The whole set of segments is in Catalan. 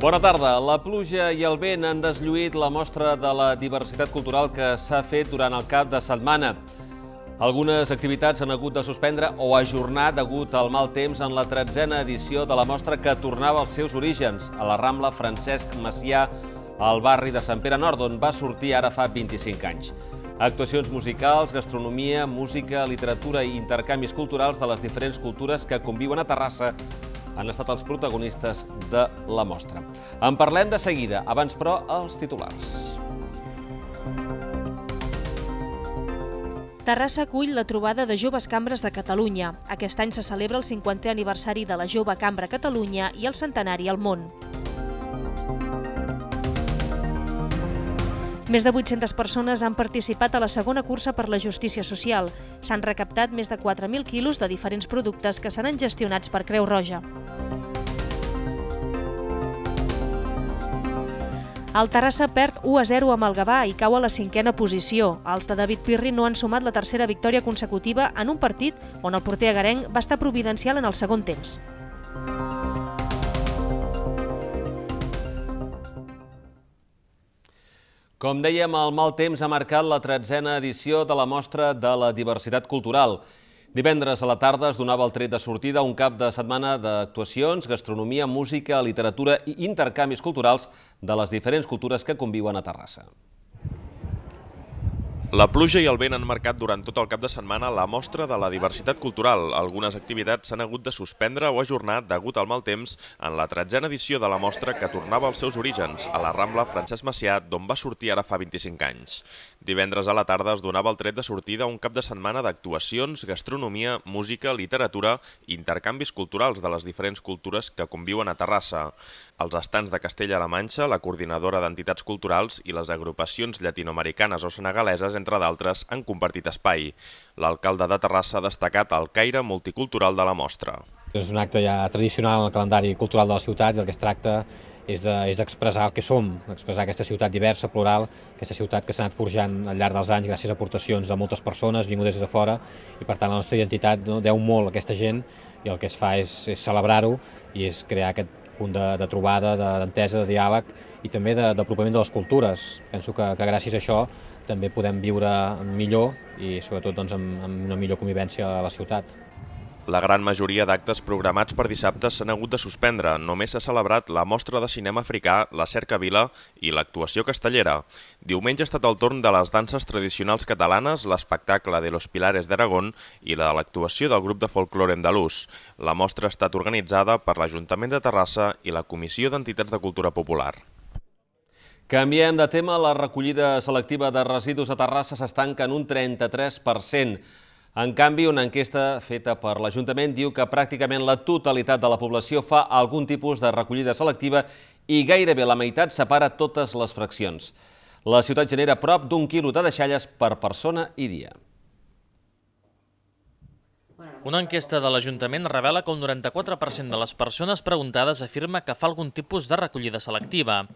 Bona tarda. La pluja i el vent han deslluït la mostra de la diversitat cultural que s'ha fet durant el cap de setmana. Algunes activitats s'han hagut de suspendre o ajornar degut al mal temps en la tretzena edició de la mostra que tornava als seus orígens, a la Rambla Francesc Macià, al barri de Sant Pere Nord, on va sortir ara fa 25 anys. Actuacions musicals, gastronomia, música, literatura i intercanvis culturals de les diferents cultures que conviuen a Terrassa han estat els protagonistes de la mostra. En parlem de seguida, abans però els titulars. Terrassa acull la trobada de joves cambres de Catalunya. Aquest any se celebra el 50è aniversari de la Jove Cambra Catalunya i el centenari al món. Més de 800 persones han participat a la segona cursa per la justícia social. S'han recaptat més de 4.000 quilos de diferents productes que seran gestionats per Creu Roja. El Terrassa perd 1 a 0 amb el Gavà i cau a la cinquena posició. Els de David Pirri no han sumat la tercera victòria consecutiva en un partit on el porter agarenc va estar providencial en el segon temps. Com dèiem, el mal temps ha marcat la tretzena edició de la Mostra de la Diversitat Cultural. Divendres a la tarda es donava el tret de sortida un cap de setmana d'actuacions, gastronomia, música, literatura i intercanvis culturals de les diferents cultures que conviuen a Terrassa. La pluja i el vent han marcat durant tot el cap de setmana la mostra de la diversitat cultural. Algunes activitats s'han hagut de suspendre o ajornar degut al mal temps en la tretzena edició de la mostra que tornava als seus orígens, a la Rambla Francesc Macià, d'on va sortir ara fa 25 anys. Divendres a la tarda es donava el tret de sortida un cap de setmana d'actuacions, gastronomia, música, literatura i intercanvis culturals de les diferents cultures que conviuen a Terrassa. Els estants de Castella-La Manxa, la coordinadora d'entitats culturals i les agrupacions llatinoamericanes o senegaleses entre d'altres, han compartit espai. L'alcalde de Terrassa ha destacat el caire multicultural de la mostra. És un acte ja tradicional en el calendari cultural de la ciutat i el que es tracta és d'expressar de, el que som, expressar aquesta ciutat diversa, plural, aquesta ciutat que s'ha anat forjant al llarg dels anys gràcies a aportacions de moltes persones vingudes des de fora i per tant la nostra identitat no, deu molt a aquesta gent i el que es fa és, és celebrar-ho i és crear aquest punt de, de trobada, d'entesa, de, de diàleg i també d'apropament de, de les cultures. Penso que, que gràcies a això també podem viure millor i sobretot doncs, amb, amb una millor convivència a la ciutat. La gran majoria d'actes programats per dissabte s'han hagut de suspendre. Només s'ha celebrat la mostra de cinema africà, la cerca vila i l'actuació castellera. Diumenge ha estat el torn de les danses tradicionals catalanes, l'espectacle de los Pilares d'Aragón i la de l'actuació del grup de folklore andalús. La mostra ha estat organitzada per l'Ajuntament de Terrassa i la Comissió d'Entitats de Cultura Popular. Canviem de tema. La recollida selectiva de residus a Terrassa s'estanca en un 33%. En canvi, una enquesta feta per l'Ajuntament diu que pràcticament la totalitat de la població fa algun tipus de recollida selectiva i gairebé la meitat separa totes les fraccions. La ciutat genera prop d'un quilo de deixalles per persona i dia. Una enquesta de l'Ajuntament revela que un 94% de les persones preguntades afirma que fa algun tipus de recollida selectiva.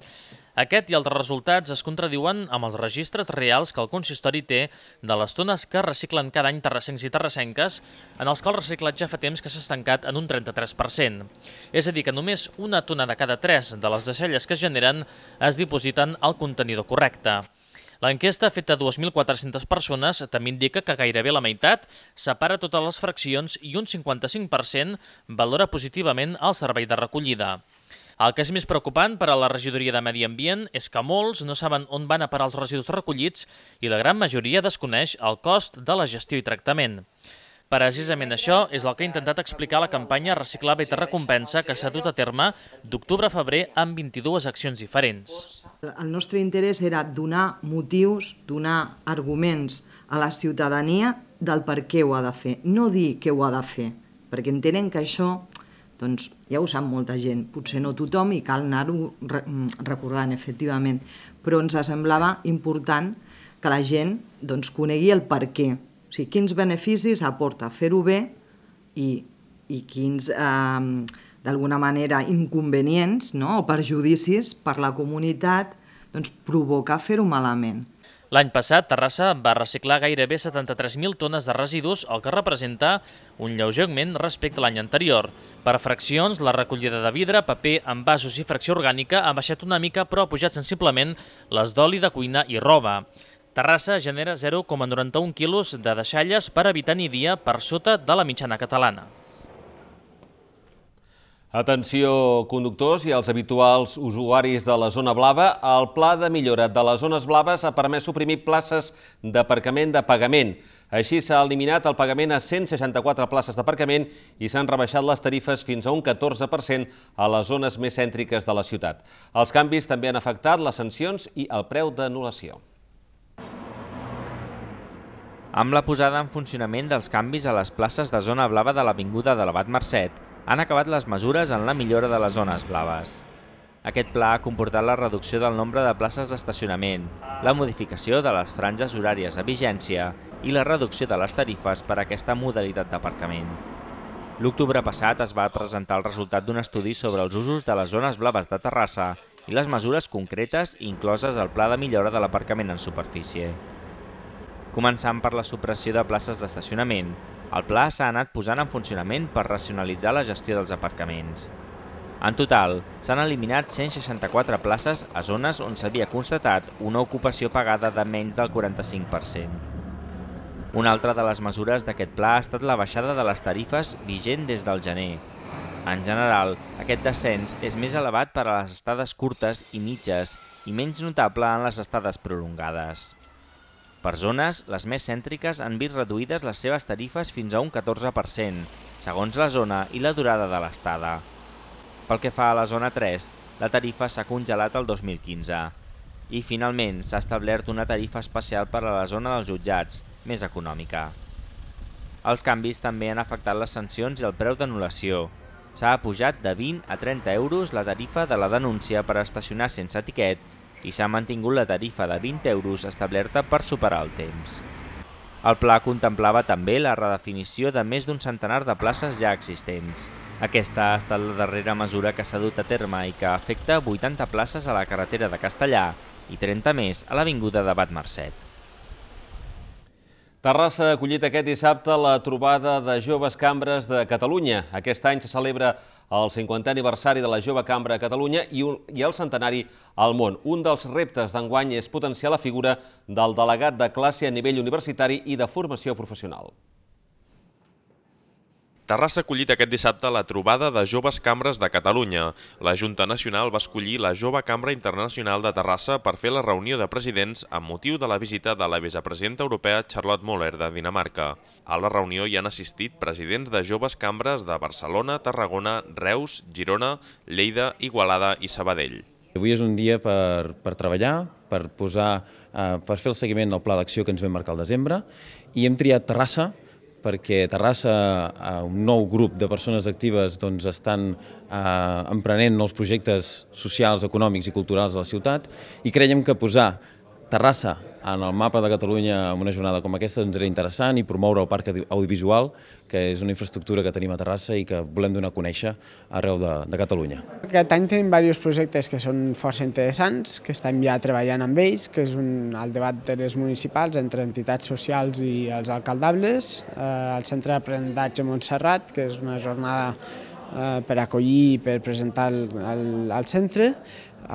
Aquest i altres resultats es contradiuen amb els registres reals que el consistori té de les tones que reciclen cada any terrassencs i terrassenques, en els que el reciclatge fa temps que s'ha estancat en un 33%. És a dir, que només una tona de cada tres de les deixelles que es generen es dipositen al contenidor correcte. L'enquesta feta a 2.400 persones també indica que gairebé la meitat separa totes les fraccions i un 55% valora positivament el servei de recollida. El que és més preocupant per a la regidoria de Medi Ambient és que molts no saben on van a parar els residus recollits i la gran majoria desconeix el cost de la gestió i tractament. Precisament això és el que ha intentat explicar la campanya Reciclar Beta Recompensa que s'ha dut a terme d'octubre a febrer amb 22 accions diferents. El nostre interès era donar motius, donar arguments a la ciutadania del per què ho ha de fer, no dir que ho ha de fer, perquè entenem que això doncs ja ho sap molta gent, potser no tothom i cal anar-ho mm, recordant, efectivament, però ens semblava important que la gent doncs, conegui el per què, o sigui, quins beneficis aporta fer-ho bé i, i quins, eh, d'alguna manera, inconvenients no? o perjudicis per la comunitat doncs, provocar fer-ho malament. L'any passat, Terrassa va reciclar gairebé 73.000 tones de residus, el que representa un lleuger augment respecte a l'any anterior. Per fraccions, la recollida de vidre, paper, envasos i fracció orgànica ha baixat una mica, però ha pujat sensiblement les d'oli de cuina i roba. Terrassa genera 0,91 quilos de deixalles per habitant i dia per sota de la mitjana catalana. Atenció, conductors i els habituals usuaris de la zona blava. El pla de millora de les zones blaves ha permès suprimir places d'aparcament de pagament. Així s'ha eliminat el pagament a 164 places d'aparcament i s'han rebaixat les tarifes fins a un 14% a les zones més cèntriques de la ciutat. Els canvis també han afectat les sancions i el preu d'anul·lació. Amb la posada en funcionament dels canvis a les places de zona blava de l'Avinguda de l'Abat Mercet, han acabat les mesures en la millora de les zones blaves. Aquest pla ha comportat la reducció del nombre de places d'estacionament, la modificació de les franges horàries de vigència i la reducció de les tarifes per a aquesta modalitat d'aparcament. L'octubre passat es va presentar el resultat d'un estudi sobre els usos de les zones blaves de Terrassa i les mesures concretes incloses al pla de millora de l'aparcament en superfície. Començant per la supressió de places d'estacionament, el pla s'ha anat posant en funcionament per racionalitzar la gestió dels aparcaments. En total, s'han eliminat 164 places a zones on s'havia constatat una ocupació pagada de menys del 45%. Una altra de les mesures d'aquest pla ha estat la baixada de les tarifes vigent des del gener. En general, aquest descens és més elevat per a les estades curtes i mitges i menys notable en les estades prolongades. Per zones, les més cèntriques han vist reduïdes les seves tarifes fins a un 14%, segons la zona i la durada de l'estada. Pel que fa a la zona 3, la tarifa s'ha congelat el 2015. I finalment s'ha establert una tarifa especial per a la zona dels jutjats, més econòmica. Els canvis també han afectat les sancions i el preu d'anul·lació. S'ha apujat de 20 a 30 euros la tarifa de la denúncia per estacionar sense etiquet i s'ha mantingut la tarifa de 20 euros establerta per superar el temps. El pla contemplava també la redefinició de més d'un centenar de places ja existents. Aquesta ha estat la darrera mesura que s'ha dut a terme i que afecta 80 places a la carretera de Castellà i 30 més a l'Avinguda de Batmercet. Terrassa ha acollit aquest dissabte la trobada de joves cambres de Catalunya. Aquest any se celebra el 50è aniversari de la Jove Cambra a Catalunya i, el centenari al món. Un dels reptes d'enguany és potenciar la figura del delegat de classe a nivell universitari i de formació professional. Terrassa ha acollit aquest dissabte la trobada de joves cambres de Catalunya. La Junta Nacional va escollir la Jove Cambra Internacional de Terrassa per fer la reunió de presidents amb motiu de la visita de la vicepresidenta europea Charlotte Moller de Dinamarca. A la reunió hi han assistit presidents de joves cambres de Barcelona, Tarragona, Reus, Girona, Lleida, Igualada i Sabadell. Avui és un dia per, per treballar, per, posar, eh, per fer el seguiment del pla d'acció que ens vam marcar al desembre i hem triat Terrassa perquè a Terrassa un nou grup de persones actives doncs, estan eh, emprenent nous projectes socials, econòmics i culturals de la ciutat i creiem que posar Terrassa en el mapa de Catalunya en una jornada com aquesta ens doncs era interessant i promoure el parc audiovisual, que és una infraestructura que tenim a Terrassa i que volem donar a conèixer arreu de, de Catalunya. Aquest any tenim diversos projectes que són força interessants, que estem ja treballant amb ells, que és un, el debat de les municipals entre entitats socials i els alcaldables, eh, el Centre d'Aprenentatge Montserrat, que és una jornada Eh, per acollir i per presentar al, al centre,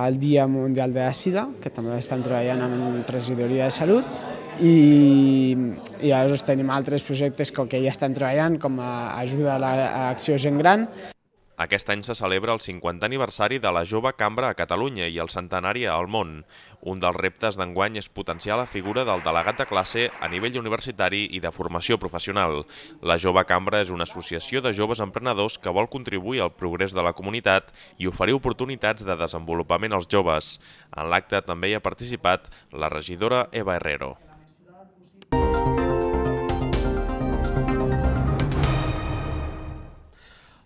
al Dia Mundial de la Sida, que també estem treballant amb Residoria de Salut, i, i llavors tenim altres projectes que ja estem treballant, com a ajuda a l'acció gent gran. Aquest any se celebra el 50 aniversari de la jove cambra a Catalunya i el centenari al món. Un dels reptes d'enguany és potenciar la figura del delegat de classe a nivell universitari i de formació professional. La jove cambra és una associació de joves emprenedors que vol contribuir al progrés de la comunitat i oferir oportunitats de desenvolupament als joves. En l'acte també hi ha participat la regidora Eva Herrero.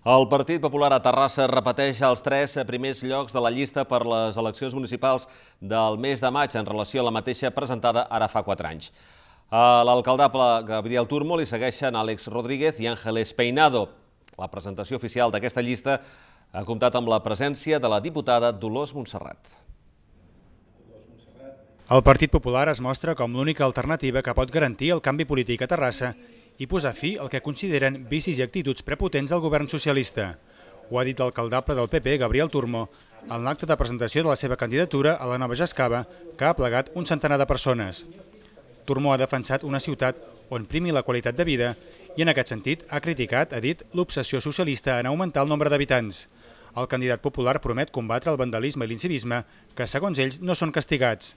El Partit Popular a Terrassa repeteix els tres primers llocs de la llista per les eleccions municipals del mes de maig en relació a la mateixa presentada ara fa quatre anys. A l'alcaldable Gabriel Turmo li segueixen Àlex Rodríguez i Ángeles Peinado. La presentació oficial d'aquesta llista ha comptat amb la presència de la diputada Dolors Montserrat. El Partit Popular es mostra com l'única alternativa que pot garantir el canvi polític a Terrassa i posar fi al que consideren vicis i actituds prepotents del govern socialista. Ho ha dit l'alcaldable del PP, Gabriel Turmó, en l'acte de presentació de la seva candidatura a la nova Jascava, que ha plegat un centenar de persones. Turmó ha defensat una ciutat on primi la qualitat de vida i en aquest sentit ha criticat, ha dit, l'obsessió socialista en augmentar el nombre d'habitants. El candidat popular promet combatre el vandalisme i l'incivisme, que segons ells no són castigats.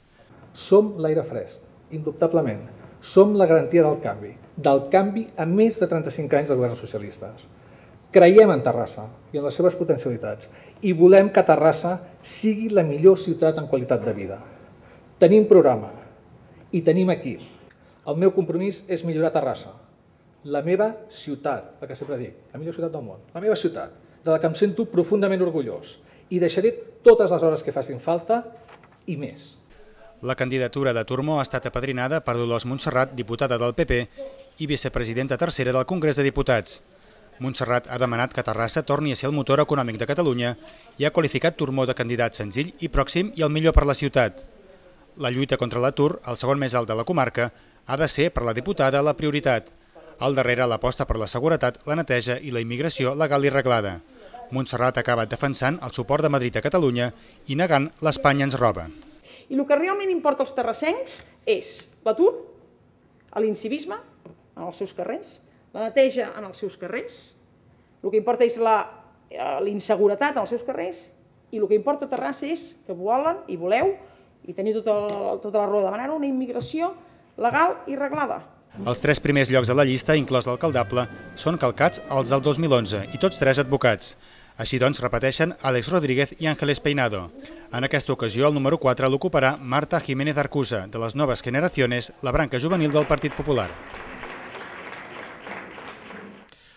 Som l'aire fresc, indubtablement. Som la garantia del canvi del canvi a més de 35 anys de governs socialistes. Creiem en Terrassa i en les seves potencialitats i volem que Terrassa sigui la millor ciutat en qualitat de vida. Tenim programa i tenim equip. El meu compromís és millorar Terrassa, la meva ciutat, el que sempre dic, la millor ciutat del món, la meva ciutat, de la que em sento profundament orgullós i deixaré totes les hores que facin falta i més. La candidatura de Turmó ha estat apadrinada per Dolors Montserrat, diputada del PP, i vicepresidenta tercera del Congrés de Diputats. Montserrat ha demanat que Terrassa torni a ser el motor econòmic de Catalunya i ha qualificat Turmó de candidat senzill i pròxim i el millor per la ciutat. La lluita contra l'atur, el segon més alt de la comarca, ha de ser per la diputada la prioritat. Al darrere, l'aposta per la seguretat, la neteja i la immigració legal i reglada. Montserrat acaba defensant el suport de Madrid a Catalunya i negant l'Espanya ens roba. I el que realment importa als terrassencs és l'atur, l'incivisme en els seus carrers, la neteja en els seus carrers, el que importa és l'inseguretat eh, en els seus carrers i el que importa a Terrassa és que volen i voleu i tenir tota, la, tota la roda de demanar una immigració legal i reglada. Els tres primers llocs de la llista, inclòs l'alcaldable, són calcats als del 2011 i tots tres advocats. Així doncs, repeteixen Àlex Rodríguez i Ángeles Peinado. En aquesta ocasió, el número 4 l'ocuparà Marta Jiménez Arcusa, de les Noves Generaciones, la branca juvenil del Partit Popular.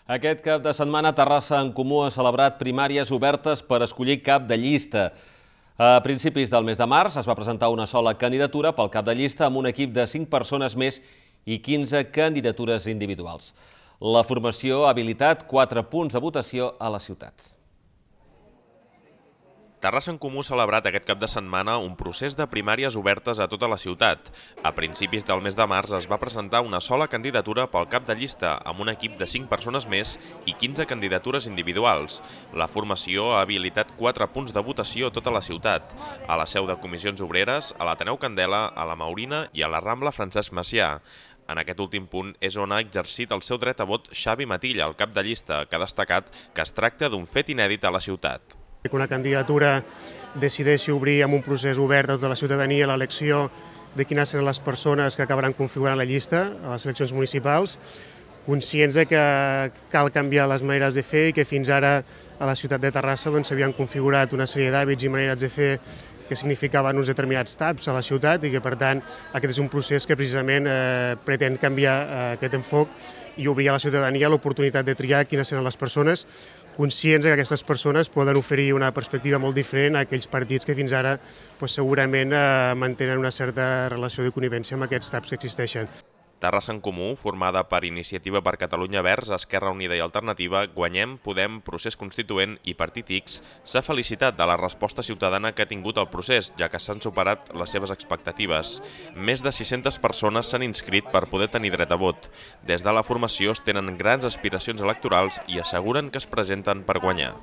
Aquest cap de setmana Terrassa en Comú ha celebrat primàries obertes per escollir cap de llista. A principis del mes de març es va presentar una sola candidatura pel cap de llista amb un equip de 5 persones més i 15 candidatures individuals. La formació ha habilitat 4 punts de votació a la ciutat. Terrassa en Comú ha celebrat aquest cap de setmana un procés de primàries obertes a tota la ciutat. A principis del mes de març es va presentar una sola candidatura pel cap de llista, amb un equip de 5 persones més i 15 candidatures individuals. La formació ha habilitat 4 punts de votació a tota la ciutat, a la seu de comissions obreres, a l'Ateneu Candela, a la Maurina i a la Rambla Francesc Macià. En aquest últim punt és on ha exercit el seu dret a vot Xavi Matilla, el cap de llista, que ha destacat que es tracta d'un fet inèdit a la ciutat. Que una candidatura decideixi obrir amb un procés obert a tota la ciutadania l'elecció de quines seran les persones que acabaran configurant la llista a les eleccions municipals, conscients de que cal canviar les maneres de fer i que fins ara a la ciutat de Terrassa doncs, s'havien doncs, configurat una sèrie d'hàbits i maneres de fer que significaven uns determinats taps a la ciutat i que, per tant, aquest és un procés que precisament eh, pretén canviar eh, aquest enfoc i obrir a la ciutadania l'oportunitat de triar quines seran les persones, conscients que aquestes persones poden oferir una perspectiva molt diferent a aquells partits que fins ara pues, segurament eh, mantenen una certa relació de connivencia amb aquests taps que existeixen. Terrassa en Comú, formada per Iniciativa per Catalunya Verds, Esquerra Unida i Alternativa, Guanyem, Podem, Procés Constituent i Partit X, s'ha felicitat de la resposta ciutadana que ha tingut el procés, ja que s'han superat les seves expectatives. Més de 600 persones s'han inscrit per poder tenir dret a vot. Des de la formació es tenen grans aspiracions electorals i asseguren que es presenten per guanyar.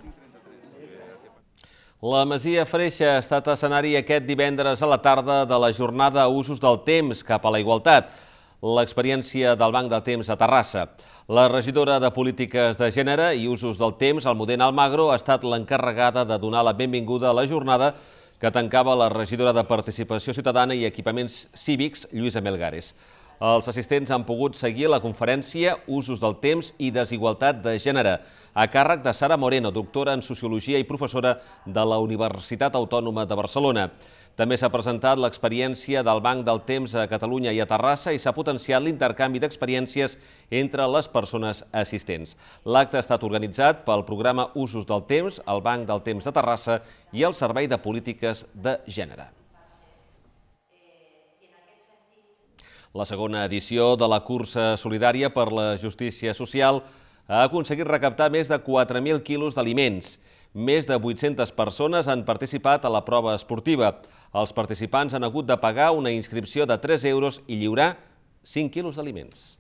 La Masia Freixa ha estat escenari aquest divendres a la tarda de la jornada Usos del Temps cap a la Igualtat l'experiència del Banc del Temps a Terrassa. La regidora de Polítiques de Gènere i Usos del Temps, Almudena Almagro, ha estat l'encarregada de donar la benvinguda a la jornada que tancava la regidora de Participació Ciutadana i Equipaments Cívics, Lluïsa Melgares. Els assistents han pogut seguir la conferència Usos del temps i desigualtat de gènere, a càrrec de Sara Moreno, doctora en Sociologia i professora de la Universitat Autònoma de Barcelona. També s'ha presentat l'experiència del Banc del Temps a Catalunya i a Terrassa i s'ha potenciat l'intercanvi d'experiències entre les persones assistents. L'acte ha estat organitzat pel programa Usos del Temps, el Banc del Temps de Terrassa i el Servei de Polítiques de Gènere. La segona edició de la cursa solidària per la justícia social ha aconseguit recaptar més de 4.000 quilos d'aliments. Més de 800 persones han participat a la prova esportiva. Els participants han hagut de pagar una inscripció de 3 euros i lliurar 5 quilos d'aliments.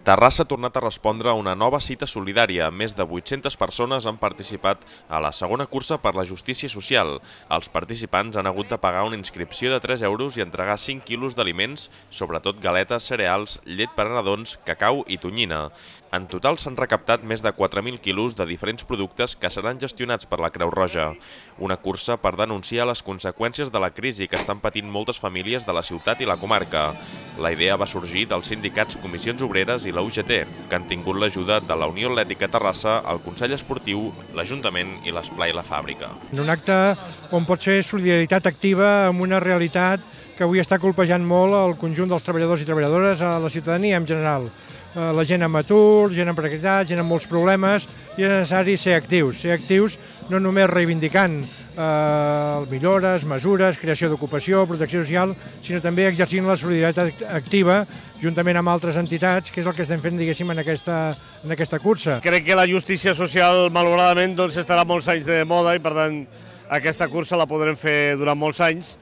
Terrassa ha tornat a respondre a una nova cita solidària. Més de 800 persones han participat a la segona cursa per la justícia social. Els participants han hagut de pagar una inscripció de 3 euros i entregar 5 quilos d'aliments, sobretot galetes, cereals, llet per a nadons, cacau i tonyina. En total s'han recaptat més de 4.000 quilos de diferents productes que seran gestionats per la Creu Roja. Una cursa per denunciar les conseqüències de la crisi que estan patint moltes famílies de la ciutat i la comarca. La idea va sorgir dels sindicats Comissions Obreres i la UGT, que han tingut l'ajuda de la Unió Atlètica Terrassa, el Consell Esportiu, l'Ajuntament i l'Esplai La Fàbrica. En un acte on pot ser solidaritat activa amb una realitat que avui està colpejant molt el conjunt dels treballadors i treballadores, a la ciutadania en general. Eh, la gent amb atur, gent amb precarietat, gent amb molts problemes, i és necessari ser actius. Ser actius no només reivindicant eh, millores, mesures, creació d'ocupació, protecció social, sinó també exercint la solidaritat activa juntament amb altres entitats, que és el que estem fent, diguéssim, en aquesta, en aquesta cursa. Crec que la justícia social, malauradament, doncs estarà molts anys de moda i, per tant, aquesta cursa la podrem fer durant molts anys.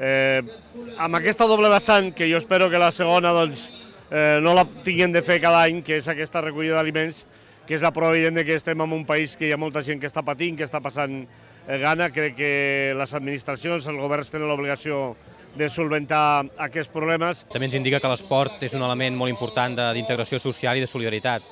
Eh, amb aquesta doble vessant, que jo espero que la segona, doncs, eh, no la tinguem de fer cada any, que és aquesta recollida d'aliments, que és la prova evident que estem en un país que hi ha molta gent que està patint, que està passant eh, gana. Crec que les administracions, els governs tenen l'obligació de solventar aquests problemes. També ens indica que l'esport és un element molt important d'integració social i de solidaritat.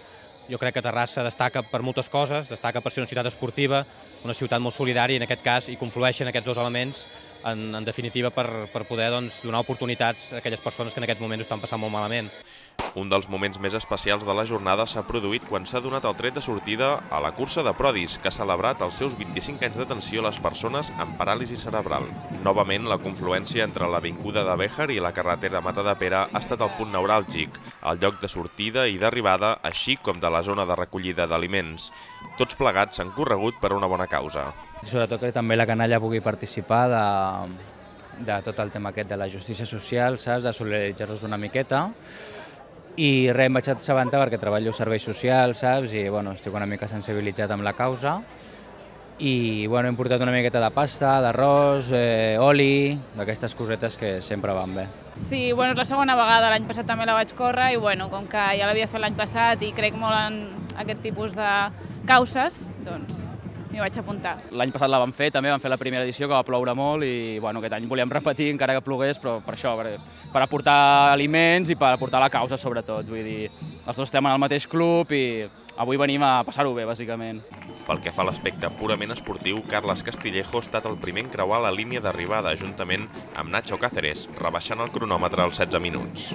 Jo crec que Terrassa destaca per moltes coses, destaca per ser una ciutat esportiva, una ciutat molt solidària en aquest cas, i conflueixen aquests dos elements en, en definitiva per, per poder doncs, donar oportunitats a aquelles persones que en aquest moments ho estan passant molt malament. Un dels moments més especials de la jornada s'ha produït quan s'ha donat el tret de sortida a la cursa de Prodis, que ha celebrat els seus 25 anys d'atenció a les persones amb paràlisi cerebral. Novament, la confluència entre l'avinguda de Béjar i la carretera Mata de Pere ha estat el punt neuràlgic, el lloc de sortida i d'arribada, així com de la zona de recollida d'aliments. Tots plegats s'han corregut per una bona causa. Sobretot que també la canalla pugui participar de, de tot el tema aquest de la justícia social, saps? de solidaritzar-nos una miqueta. I res, em vaig assabentar perquè treballo serveis socials, saps? I bueno, estic una mica sensibilitzat amb la causa. I bueno, hem portat una miqueta de pasta, d'arròs, eh, oli, d'aquestes cosetes que sempre van bé. Sí, bueno, és la segona vegada, l'any passat també la vaig córrer i bueno, com que ja l'havia fet l'any passat i crec molt en aquest tipus de causes, doncs m'hi vaig apuntar. L'any passat la vam fer, també vam fer la primera edició, que va ploure molt, i bueno, aquest any volíem repetir, encara que plogués, però per això, per, per aportar aliments i per aportar la causa, sobretot. Vull dir, els dos estem en el mateix club i avui venim a passar-ho bé, bàsicament. Pel que fa a l'aspecte purament esportiu, Carles Castillejo ha estat el primer en creuar la línia d'arribada juntament amb Nacho Cáceres, rebaixant el cronòmetre als 16 minuts.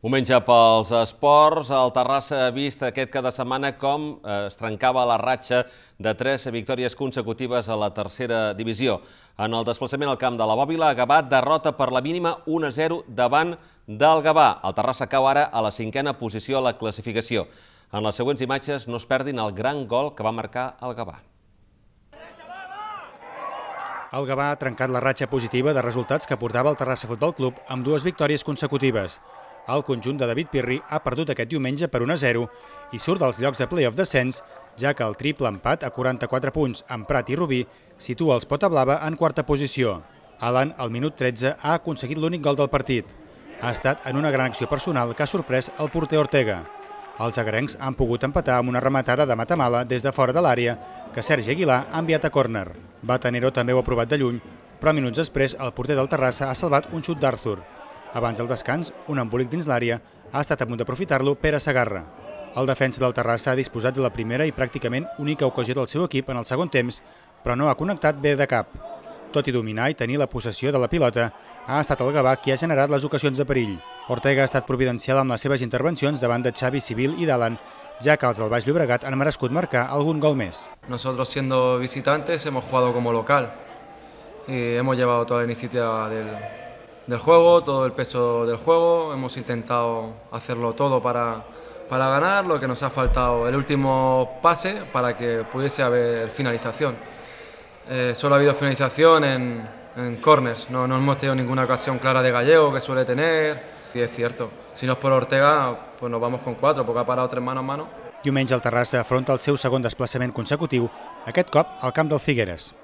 Moment ja pels esports. El Terrassa ha vist aquest cada setmana com eh, es trencava la ratxa de tres victòries consecutives a la tercera divisió. En el desplaçament al camp de la Bòbila, Gavà derrota per la mínima 1-0 davant del Gavà. El Terrassa cau ara a la cinquena posició a la classificació. En les següents imatges no es perdin el gran gol que va marcar el Gavà. El Gavà ha trencat la ratxa positiva de resultats que portava el Terrassa Futbol Club amb dues victòries consecutives. El conjunt de David Pirri ha perdut aquest diumenge per 1-0 i surt dels llocs de play-off Sens, ja que el triple empat a 44 punts amb Prat i Rubí situa els Pota Blava en quarta posició. Alan, al minut 13, ha aconseguit l'únic gol del partit. Ha estat en una gran acció personal que ha sorprès el porter Ortega. Els agarencs han pogut empatar amb una rematada de Matamala des de fora de l'àrea que Sergi Aguilar ha enviat a córner. Batanero també ho ha provat de lluny, però minuts després el porter del Terrassa ha salvat un xut d'Arthur. Abans del descans, un embolic dins l'àrea ha estat a punt d'aprofitar-lo Pere Sagarra. El defensa del Terrassa ha disposat de la primera i pràcticament única ocasió del seu equip en el segon temps, però no ha connectat bé de cap. Tot i dominar i tenir la possessió de la pilota, ha estat el Gavà qui ha generat les ocasions de perill. Ortega ha estat providencial amb les seves intervencions davant de Xavi Civil i Dalan, ja que els del Baix Llobregat han merescut marcar algun gol més. Nosotros siendo visitantes hemos jugado como local y hemos llevado toda la iniciativa del, del juego, todo el peso del juego. Hemos intentado hacerlo todo para, para ganar, lo que nos ha faltado el último pase para que pudiese haber finalización. Eh, solo ha habido finalización en, en corners, no, no, hemos tenido ninguna ocasión clara de Gallego que suele tener. Y es cierto, si no es por Ortega, pues nos vamos con cuatro, porque ha parado tres mano a mano. Diumenge el Terrassa afronta el seu segon desplaçament consecutiu, aquest cop al camp del Figueres.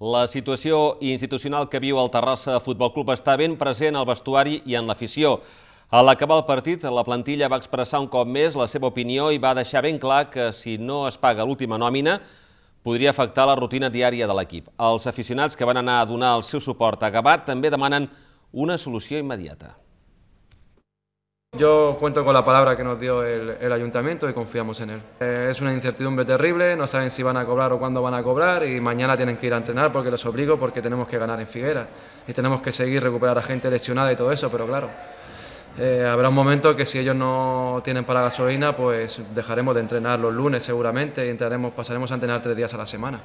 La situació institucional que viu el Terrassa Futbol Club està ben present al vestuari i en l'afició. A l'acabar el partit, la plantilla va expressar un cop més la seva opinió i va deixar ben clar que si no es paga l'última nòmina, podria afectar la rutina diària de l'equip. Els aficionats que van anar a donar el seu suport a Gabà també demanen una solució immediata. Yo cuento con la palabra que nos dio el, ayuntamiento y confiamos en él. Eh, es una incertidumbre terrible, no saben si van a cobrar o cuándo van a cobrar y mañana tienen que ir a entrenar porque los obligo porque tenemos que ganar en Figueras y tenemos que seguir recuperar a gente lesionada y todo eso, pero claro, eh, habrá un momento que si ellos no tienen para gasolina pues dejaremos de entrenar los lunes seguramente y entraremos, pasaremos a entrenar tres días a la semana.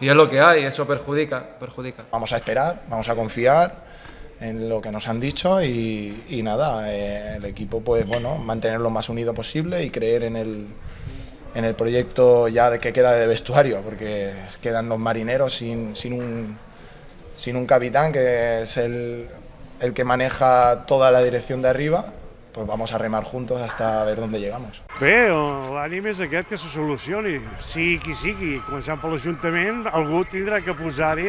Y es lo que hay, eso perjudica, perjudica. Vamos a esperar, vamos a confiar en lo que nos han dicho y, nada, eh, el equipo pues bueno, mantenerlo lo más unido posible y creer en el, en el proyecto ya de que queda de vestuario, porque quedan los marineros sin, sin, un, capitán que es el, que maneja toda la dirección de arriba pues vamos a remar juntos hasta ver dónde llegamos. Pero l'ànim aquest que se solucioni, sigui qui sigui. Començant per también algú tendrá que posar y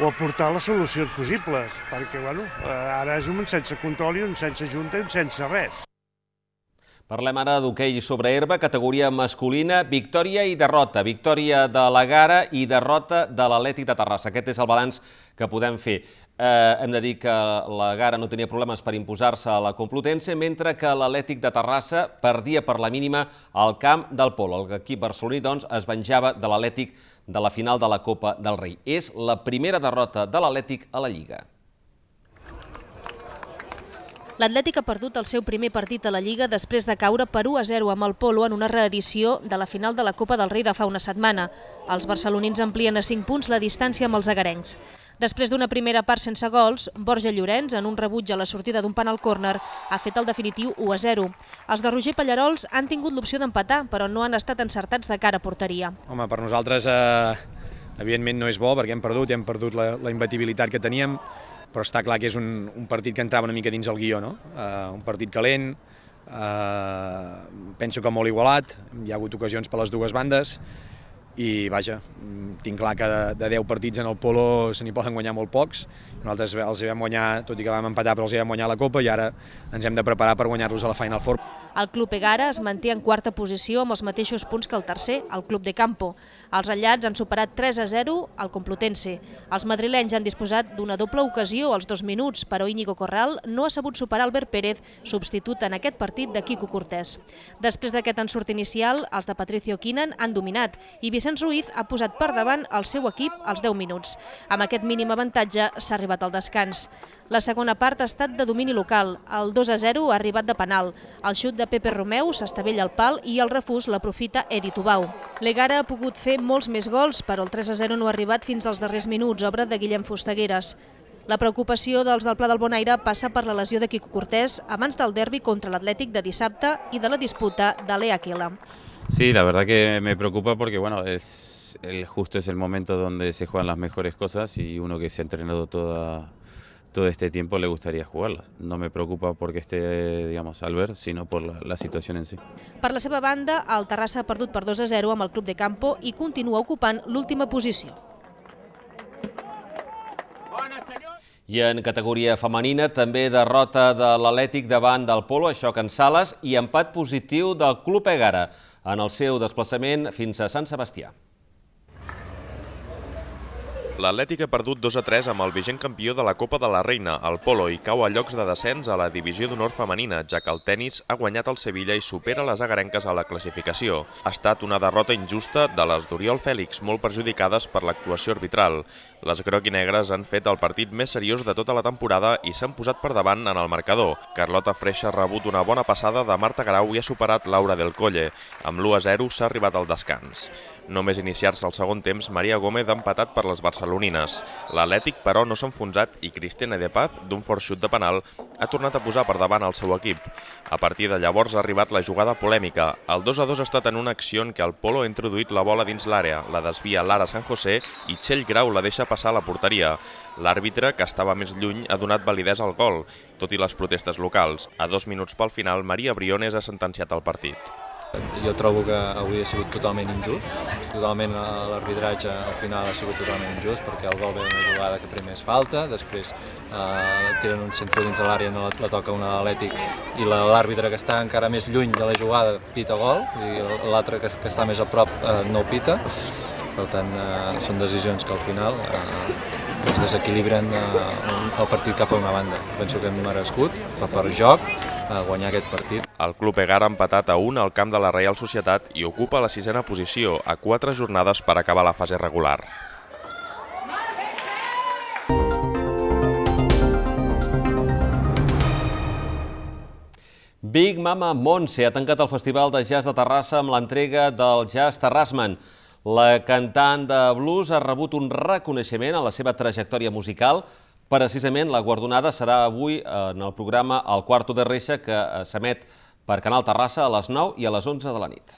o aportar les solucions possibles, perquè bueno, ara és un sense control i un sense junta i un sense res. Parlem ara d'hoquei sobre herba, categoria masculina, victòria i derrota. Victòria de la Gara i derrota de l'Atlètic de Terrassa. Aquest és el balanç que podem fer. Eh, hem de dir que la Gara no tenia problemes per imposar-se a la Complutense, mentre que l'Atlètic de Terrassa perdia per la mínima al camp del Pol. L'equip barceloní, doncs, es venjava de l'Atlètic de de la final de la Copa del Rei. És la primera derrota de l'Atlètic a la Lliga. L'Atlètic ha perdut el seu primer partit a la Lliga després de caure per 1 a 0 amb el Polo en una reedició de la final de la Copa del Rei de fa una setmana. Els barcelonins amplien a 5 punts la distància amb els agarencs. Després d'una primera part sense gols, Borja Llorenç, en un rebuig a la sortida d'un penal córner, ha fet el definitiu 1 a 0. Els de Roger Pallarols han tingut l'opció d'empatar, però no han estat encertats de cara a porteria. Home, per nosaltres, eh, evidentment, no és bo, perquè hem perdut, hem perdut la, la imbatibilitat que teníem, però està clar que és un, un partit que entrava una mica dins el guió, no? Eh, un partit calent, eh, penso que molt igualat, hi ha hagut ocasions per les dues bandes, i vaja, mm, tinc clar que de, de 10 partits en el polo se n'hi poden guanyar molt pocs, nosaltres els hi vam guanyar, tot i que vam empatar, però els hi vam guanyar la Copa i ara ens hem de preparar per guanyar-los a la Final Four. El Club Egara es manté en quarta posició amb els mateixos punts que el tercer, el Club de Campo. Els ratllats han superat 3 a 0 al Complutense. Els madrilenys han disposat d'una doble ocasió als dos minuts, però Íñigo Corral no ha sabut superar Albert Pérez, substitut en aquest partit de Quico Cortés. Després d'aquest ensurt inicial, els de Patricio Quinan han dominat i Vicenç Ruiz ha posat per davant el seu equip als 10 minuts. Amb aquest mínim avantatge s'ha arribat al descans. La segona part ha estat de domini local. El 2 a 0 ha arribat de penal. El xut de Pepe Romeu s'estavella al pal i el refús l'aprofita Edi Tubau. L'Egara ha pogut fer fer molts més gols, però el 3-0 no ha arribat fins als darrers minuts, obra de Guillem Fustegueres. La preocupació dels del Pla del Bonaire passa per la lesió de Quico Cortés abans del derbi contra l'Atlètic de dissabte i de la disputa de l'Eaquila. Sí, la verdad que me preocupa porque bueno, es el, justo es el momento donde se juegan las mejores cosas y uno que se ha entrenado toda todo este tiempo le gustaría jugarles. No me preocupa porque esté, digamos, Albert, sinó per la, la situació en si. Per la seva banda, el Terrassa ha perdut per 2 a 0 amb el Club de Campo i continua ocupant l'última posició. I en categoria femenina, també derrota de l'Atlètic davant del Polo, això que en Sales, i empat positiu del Club Egara en el seu desplaçament fins a Sant Sebastià. L'Atlètic ha perdut 2 a 3 amb el vigent campió de la Copa de la Reina, el Polo, i cau a llocs de descens a la divisió d'honor femenina, ja que el tennis ha guanyat el Sevilla i supera les agarenques a la classificació. Ha estat una derrota injusta de les d'Oriol Fèlix, molt perjudicades per l'actuació arbitral. Les groc i negres han fet el partit més seriós de tota la temporada i s'han posat per davant en el marcador. Carlota Freixa ha rebut una bona passada de Marta Grau i ha superat Laura del Colle. Amb l'1 a 0 s'ha arribat al descans. Només iniciar-se el segon temps, Maria Gómez ha empatat per les barcelonines. L'Atlètic, però, no s'ha enfonsat i Cristina de Paz, d'un fort xut de penal, ha tornat a posar per davant el seu equip. A partir de llavors ha arribat la jugada polèmica. El 2-2 ha estat en una acció en què el Polo ha introduït la bola dins l'àrea, la desvia Lara San José i Txell Grau la deixa passar a la porteria. L'àrbitre, que estava més lluny, ha donat validesa al gol, tot i les protestes locals. A dos minuts pel final, Maria Briones ha sentenciat el partit. Jo trobo que avui ha sigut totalment injust. Totalment eh, l'arbitratge al final ha sigut totalment injust perquè el gol ve d'una jugada que primer és falta, després eh, tiren un centre dins de l'àrea, no la, toca una atlètic i l'àrbitre que està encara més lluny de la jugada pita gol i l'altre que, que està més a prop eh, no pita. Per tant, eh, són decisions que al final eh, es desequilibren eh, el partit cap a una banda. Penso que hem merescut per, per joc, a guanyar aquest partit. El Club Egar ha empatat a 1 al camp de la Real Societat i ocupa la sisena posició a 4 jornades per acabar la fase regular. Big Mama Montse ha tancat el Festival de Jazz de Terrassa amb l'entrega del Jazz Terrassman. La cantant de blues ha rebut un reconeixement a la seva trajectòria musical, Precisament, la guardonada serà avui eh, en el programa El Quarto de Reixa, que eh, s'emet per Canal Terrassa a les 9 i a les 11 de la nit.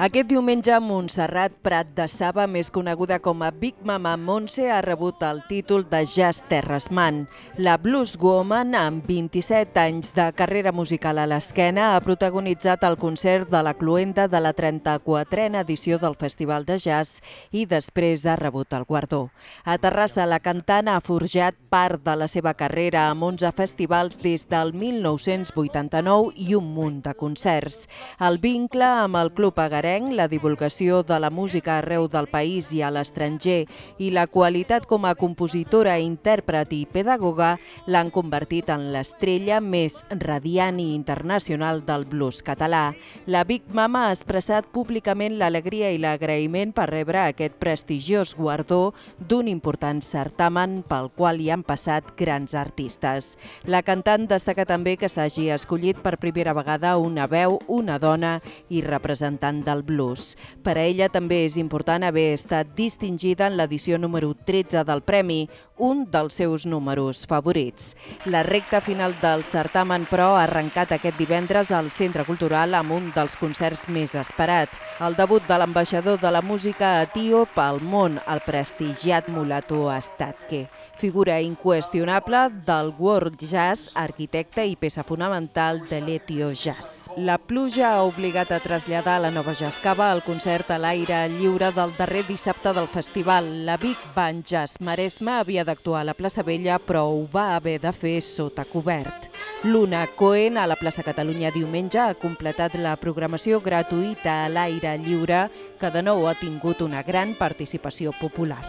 Aquest diumenge, Montserrat Prat de Saba, més coneguda com a Big Mama Montse, ha rebut el títol de Jazz Terrasman. La Blues Woman, amb 27 anys de carrera musical a l'esquena, ha protagonitzat el concert de la Cluenda de la 34a edició del Festival de Jazz i després ha rebut el guardó. A Terrassa, la cantant ha forjat part de la seva carrera amb 11 festivals des del 1989 i un munt de concerts. El vincle amb el Club Agarà primerenc, la divulgació de la música arreu del país i a l'estranger i la qualitat com a compositora, intèrpret i pedagoga l'han convertit en l'estrella més radiant i internacional del blues català. La Big Mama ha expressat públicament l'alegria i l'agraïment per rebre aquest prestigiós guardó d'un important certamen pel qual hi han passat grans artistes. La cantant destaca també que s'hagi escollit per primera vegada una veu, una dona i representant de del blues. Per a ella també és important haver estat distingida en l'edició número 13 del Premi, un dels seus números favorits. La recta final del certamen, però, ha arrencat aquest divendres al Centre Cultural amb un dels concerts més esperat. El debut de l'ambaixador de la música etíop al món, el prestigiat mulató Estatke figura inqüestionable del world jazz, arquitecte i peça fonamental de l'Etio Jazz. La pluja ha obligat a traslladar la nova Jazzcava al concert a l'aire lliure del darrer dissabte del festival. La Big Band Jazz Maresma havia d'actuar a la plaça Vella, però ho va haver de fer sota cobert. Luna Cohen a la plaça Catalunya diumenge ha completat la programació gratuïta a l'aire lliure que de nou ha tingut una gran participació popular.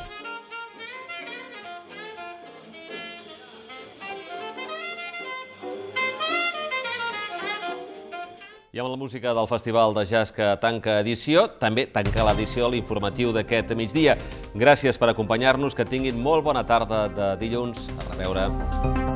I amb la música del Festival de Jazz que tanca edició, també tanca l'edició l'informatiu d'aquest migdia. Gràcies per acompanyar-nos, que tinguin molt bona tarda de dilluns. A reveure.